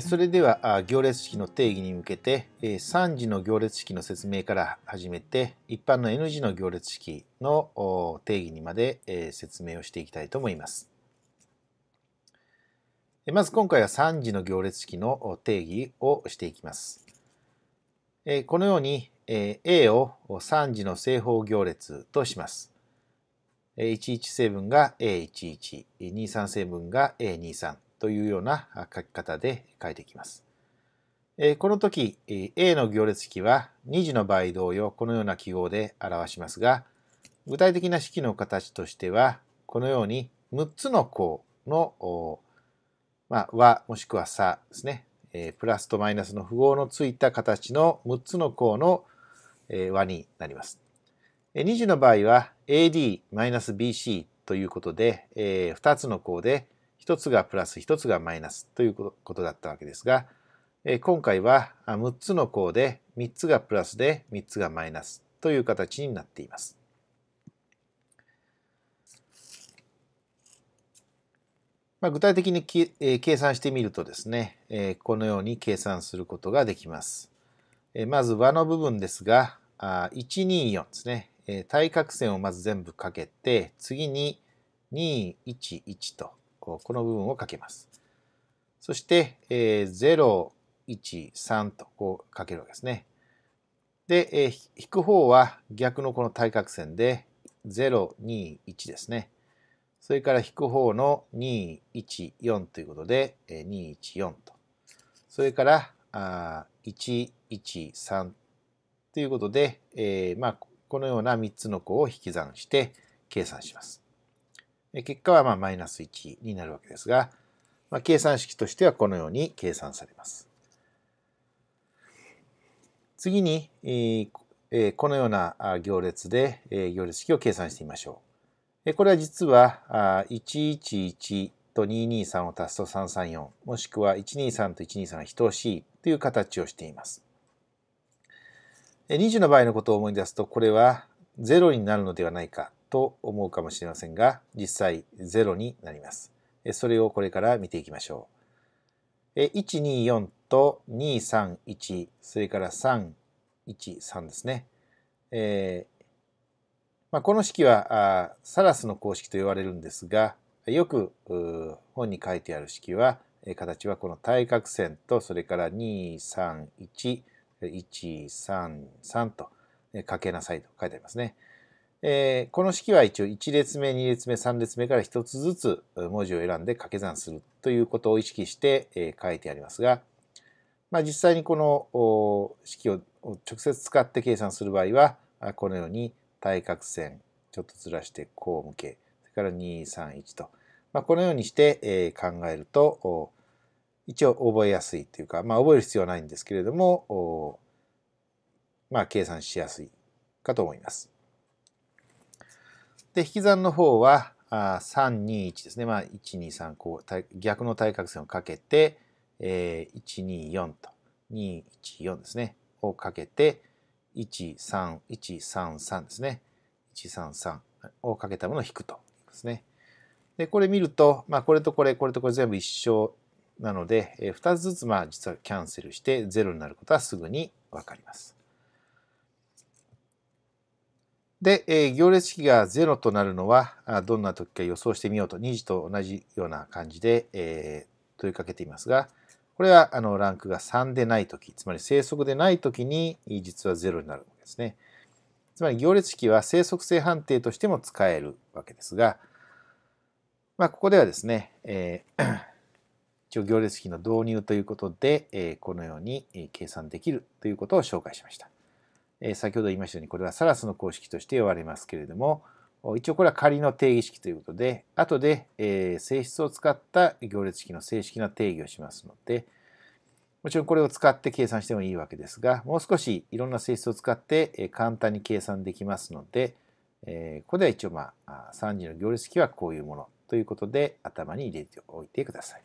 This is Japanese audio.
それでは行列式の定義に向けて3次の行列式の説明から始めて一般の N 次の行列式の定義にまで説明をしていきたいと思います。まず今回は3次の行列式の定義をしていきます。このように A を3次の正方行列とします。1 1分が A11、2 3分が A23。というような書き方で書いていきます。この時 A の行列式は2次の場合同様このような記号で表しますが具体的な式の形としてはこのように6つの項の、まあ、和もしくは差ですね、えプラスとマイナスの符号のついた形の6つの項の、え和になります。え2次の場合は AD-BC ということで、え2つの項で1つがプラス1つがマイナスということだったわけですが、え今回は6つの項で3つがプラスで3つがマイナスという形になっています。まあ、具体的にえー、計算してみるとですね、えー、このように計算することができます。えー、まず和の部分ですが、あ124ですね、え対角線をまず全部かけて、次に211とこの部分をかけます。そして、え0、1、3とこうかけるわけですね。で、え引く方は逆のこの対角線で0、2、1ですね。それから引く方の2、1、4ということで、え2、1、4と。それから、あ1、1、3ということで、えまあ、このような3つの項を引き算して計算します。結果はまあマイナス1になるわけですが、まあ、計算式としてはこのように計算されます。次に、えー、このような行列で行列式を計算してみましょう。これは実は111と223を足すと334もしくは123と123が等しいという形をしています。20の場合のことを思い出すとこれは0になるのではないかと思うかもしれませんが、実際ゼロになります。それをこれから見ていきましょう。124と231、それから313ですね。えー、まあ、この式はサラスの公式と言われるんですが、よく本に書いてある式は、形はこの対角線と、それから2、3、1、1、3、3とかけなさいと書いてありますね。えー、この式は一応1列目、2列目、3列目から1つずつ文字を選んで掛け算するということを意識して、えー、書いてありますが、まあ、実際にこの式を直接使って計算する場合は、このように対角線、ちょっとずらしてこう向け、それから2、3、1と、まあ、このようにして、えー、考えると、一応覚えやすいというか、まあ、覚える必要はないんですけれども、まあ、計算しやすいかと思います。で、引き算の方は、321ですね。まあ、123、こう、逆の対角線をかけて、えー、124と、214ですね。をかけて、13133ですね。133をかけたものを引くとですね。で、これ見ると、まあ、これとこれ、これとこれ全部一緒なので、えー、2つずつ、まあ、実はキャンセルして0になることはすぐにわかります。で、えー、行列式が0となるのはどんな時か予想してみようと2次と同じような感じで、えー、問いかけていますがこれはあのランクが3でない時つまり生息でない時に実は0になるわけですね。つまり行列式は生息性判定としても使えるわけですが、まあ、ここではですね、えー、一応行列式の導入ということで、えこのように計算できるということを紹介しました。え先ほど言いましたようにこれはサラスの公式として呼ばれますけれども一応これは仮の定義式ということで後で、え性質を使った行列式の正式な定義をしますのでもちろんこれを使って計算してもいいわけですがもう少しいろんな性質を使って、え簡単に計算できますので、えここでは一応まあ3次の行列式はこういうものということで頭に入れておいてください。